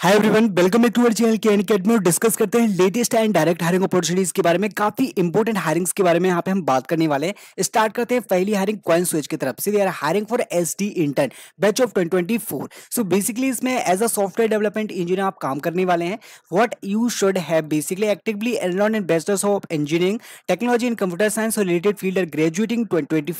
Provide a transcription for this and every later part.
hi everyone welcome to our channel K academy और discuss करते हैं latest and direct hiring opportunities के बारे में काफी इंपॉर्टेंट हायरिंग्स के बारे में यहाँ पे हम बात करने वाले हैं स्टार्ट करते हैं पहली हायरिंग क्वाइन स्विच की तरफ से यार hiring for S D intern batch of twenty so basically इसमें as a software development engineer आप काम करने वाले हैं what you should have basically actively enrolled and bachelors of engineering technology and computer science related field or graduating twenty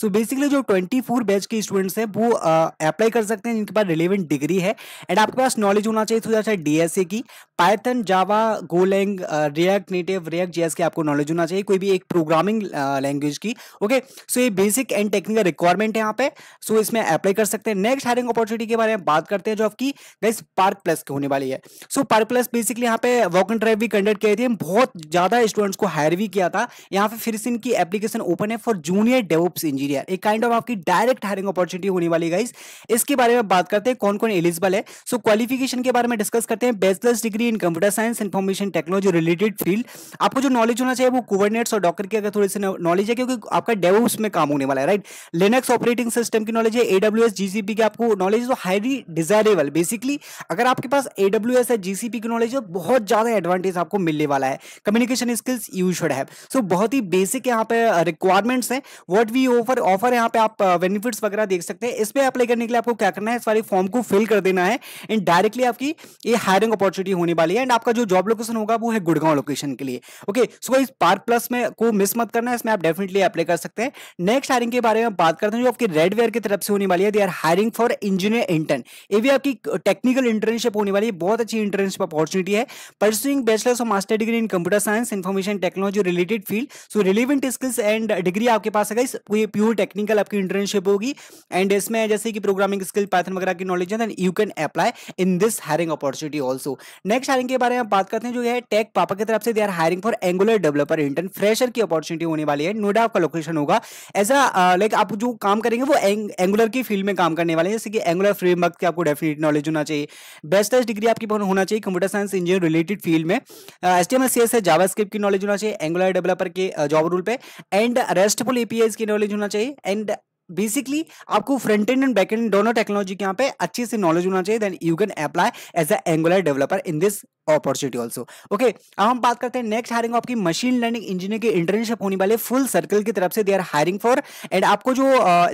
so basically जो twenty batch के students हैं वो अप्लाई uh, कर सकते हैं जिनके पास रिलेवेंट डिग्री है एंड आपके पास नॉलेज होना होना चाहिए थोड़ा सा डीएसए की Python Java Golang React Native React JS के आपको नॉलेज होना चाहिए कोई भी एक प्रोग्रामिंग लैंग्वेज uh, की ओके सो ये बेसिक एंड टेक्निकल रिक्वायरमेंट है यहाँ पे सो इसमें अप्लाई कर सकते हैं नेक्स्ट हायरिंग अपॉर्चुनिटी के बारे में बात करते हैं जो आपकी गाइस पार्क प्लस की होने वाली है सो पार्क प्लस बेसिकली यहाँ पे वॉक एंड ड्राइव भी कंडक्ट किए थे बहुत ज़्यादा स्टूडेंट्स को हायर भी किया था यहाँ पे फिर से इनकी एप्लीकेशन ओपन है फॉर जूनियर डेवोप्स इंजीनियर एक काइंड ऑफ आपकी डायरेक्ट हायरिंग अपॉर्चुनिटी होने वाली गाइस इसके बारे में बात करते हैं कौन कौन एलिजिबल है सो क्वालिफिकेशन के बारे में डिस्कस करते हैं bachelors degree in computer science information technology related field आपको जो नॉलेज होना चाहिए वो कुवर्नेट्स और डॉक्टर की अगर थोड़ी सी नॉलेज है क्योंकि आपका डेव उसमें काम होने वाला है राइट लिनक्स ऑपरेटिंग सिस्टम की नॉलेज है एडब्ल्यू एस जीसीपी की आपको नॉलेज तो हाईली डिजायरेबल बेसिकली अगर आपके पास एडब्ल्यू एस या जीसीपी की नॉलेज है बहुत ज्यादा एडवांटेज आपको मिलने वाला है communication skills you should have so बहुत ही बेसिक यहाँ पे रिक्वायरमेंट्स uh, हैं व्हाट वी ऑफर ऑफर यहाँ पे आप बेनिफिट्स uh, वगैरह देख सकते हैं इस पर अप्लाई करने के लिए आपको क्या करना है इस वाली फॉर्म को फिल कर देना है एंड डायरेक्टली आपकी कि ये हायरिंग अपॉर्चुनिटी होने वाली है एंड आपका जो जॉब लोकेशन होगा वो है गुड़गांव लोकेशन के लिए ओके सो इस पार्क प्लस में को मिस मत करना है इसमें आप डेफिनेटली अप्लाई कर सकते हैं नेक्स्ट हायरिंग के बारे में बात करते हैं जो आपकी रेडवेयर की तरफ से होने वाली है they are hiring for engineer intern ये भी आपकी टेक्निकल इंटर्नशिप होने वाली है बहुत अच्छी इंटर्नशिप अपॉर्चुनिटी है परसुइंग बैचलर्स और master degree in computer science information technology related field so relevant skills and degree आपके पास है ये प्योर टेक्निकल आपकी इंटर्नशिप होगी एंड इसमें जैसे कि प्रोग्रामिंग स्किल पैथन वगैरह की नॉलेज है you can apply in this hiring opportunity also next hiring के बारे में बात करते हैं जो है टेक पापा की तरफ से they are hiring for Angular developer intern fresher की अपॉर्चुनिटी होने वाली है नोएडा आपका लोकेशन होगा एज अ लाइक आप जो काम करेंगे वो एंगुलर की फील्ड में काम करने वाले हैं जैसे कि एंगुलर फ्रेमवर्क की आपको डेफिनेट नॉलेज होना चाहिए बेस्टर्स डिग्री आपकी होना चाहिए computer science engineer related field में S T M S C S की नॉलेज होना चाहिए एंगुलर डेवलपर के जॉब रूल पे एंड रेस्टफुल एपीआई की नॉलेज होना चाहिए uh, एंड बेसिकली आपको front end and back end दोनों टेक्नोलॉजी के यहाँ पे अच्छे से नॉलेज होना चाहिए then you can apply as a Angular developer in this opportunity also okay अब हम बात करते हैं नेक्स्ट हायरिंग आपकी मशीन लर्निंग इंजीनियर के इंटर्नशिप होने वाले फुल सर्कल की तरफ से they are hiring for and आपको जो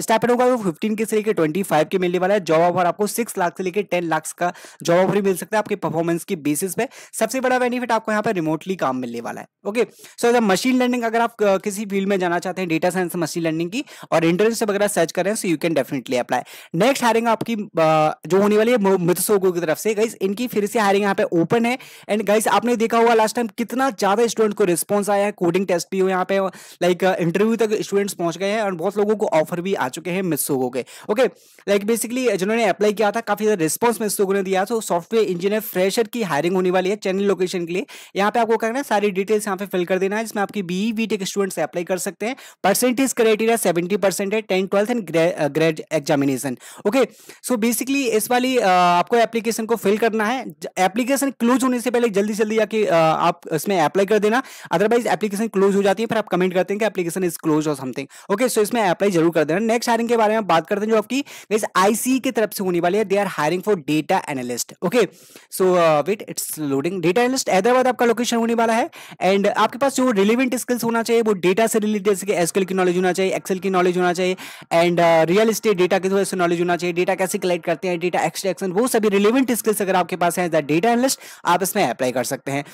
स्टेप uh, होगा वो फिफ्टीन के से लेकर ट्वेंटी फाइव के मिलने वाला है जॉब ऑफर आपको सिक्स लाख से लेकर टेन लाख का जॉब ऑफर मिल सकता है आपके परफॉर्मेंस की बेसिस पे सबसे बड़ा बेनिफिट आपको यहाँ पर रिमोटली काम मिलने वाला है okay so as machine learning अगर आप किसी फील्ड में जाना चाहते हैं डेटा साइंस मशीन लर्निंग की और इंटर्नशिप अगर वगैरह सर्च कर रहे हैं so you can definitely apply next hiring आपकी जो होने वाली है मिथसोगो की तरफ से गाइस इनकी फिर से हायरिंग यहाँ पे ओपन है एंड गाइस आपने देखा होगा लास्ट टाइम कितना ज्यादा स्टूडेंट को रिस्पॉन्स आया है कोडिंग टेस्ट भी हो यहाँ पे लाइक इंटरव्यू तक स्टूडेंट्स पहुंच गए हैं और बहुत लोगों को ऑफर भी आ चुके हैं मिथसोगो के ओके लाइक बेसिकली जिन्होंने अप्लाई किया था काफी ज्यादा रिस्पॉन्स मिथसोगो ने दिया तो सॉफ्टवेयर इंजीनियर फ्रेशर की हायरिंग होने वाली है चैनल लोकेशन के लिए यहाँ पे आपको करना है सारी डिटेल्स यहाँ पे फिल कर देना है जिसमें आपकी बीई टेक स्टूडेंट्स अप्लाई कर सकते हैं परसेंटेज क्राइटेरिया सेवेंटी परसेंट है ten twelfth and grade examination okay so basically इस वाली uh, आपको एप्लीकेशन को फिल करना है एप्लीकेशन क्लोज होने से पहले जल्दी जल्दी आके uh, आप इसमें अप्लाई कर देना अदरवाइज एप्लीकेशन क्लोज हो जाती है फिर आप कमेंट करते हैं कि एप्लीकेशन इज क्लोज और समथिंग ओके सो इसमें अप्लाई जरूर कर देना नेक्स्ट हायरिंग के बारे में बात करते हैं जो आपकी आईसी e की तरफ से होने वाली है they are hiring for data analyst okay so wait it's loading data analyst Hyderabad आपका लोकेशन होने वाला है एंड आपके पास जो रिलेवेंट स्किल्स होना चाहिए वो डेटा से रिलेटेड जैसे कि एसक्यूएल की नॉलेज होना चाहिए एक्सेल की नॉलेज होना चाहिए एंड रियल स्टेट डेटा के से नॉलेज होना चाहिए डेटा कैसे कलेक्ट करते हैं डेटा एक्सट्रैक्शन वो सभी रिलेवेंट स्किल्स अगर आपके पास है डेटा एनलिस्ट आप इसमें अप्लाई कर सकते हैं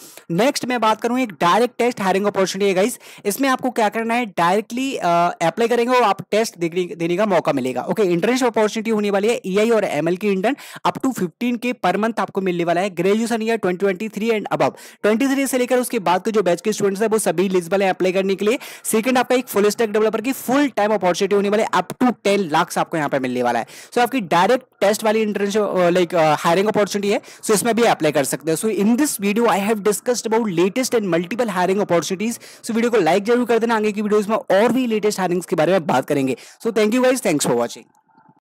नेक्स्ट मैं बात करूँ एक डायरेक्ट टेस्ट हायरिंग अपॉर्चुनिटी है गाइस इसमें आपको क्या करना है डायरेक्टली अप्लाई uh, करेंगे और आप टेस्ट देने का मौका मिलेगा ओके इंटर्नशिप अपॉर्चुनिटी होने वाली है ई e और एम की intern up to fifteen K per month आपको मिलने वाला है ग्रेजुएशन ईयर ट्वेंटी एंड अब ट्वेंटी से लेकर उसके बाद के जो बैच के स्टूडेंट्स है वो सभी एलिजिबल है अप्लाई करने के लिए सेकंड आपका एक फुल स्टैक डेवलपर की फुल टाइम अपॉर्चुनिटी होने वाले अप टू टेन लाख आपको यहाँ पे मिलने वाला है सो so, आपकी डायरेक्ट टेस्ट वाली इंटर्नशिप लाइक हायरिंग अपॉर्चुनिटी है सो so इसमें भी अप्लाई कर सकते हो so in this video I have discussed about latest and multiple hiring opportunities so video को लाइक जरूर कर देना आगे की वीडियोज में और भी लेटेस्ट हायरिंग्स के बारे में बात करेंगे सो थैंक यू वाइज थैंक्स फॉर वॉचिंग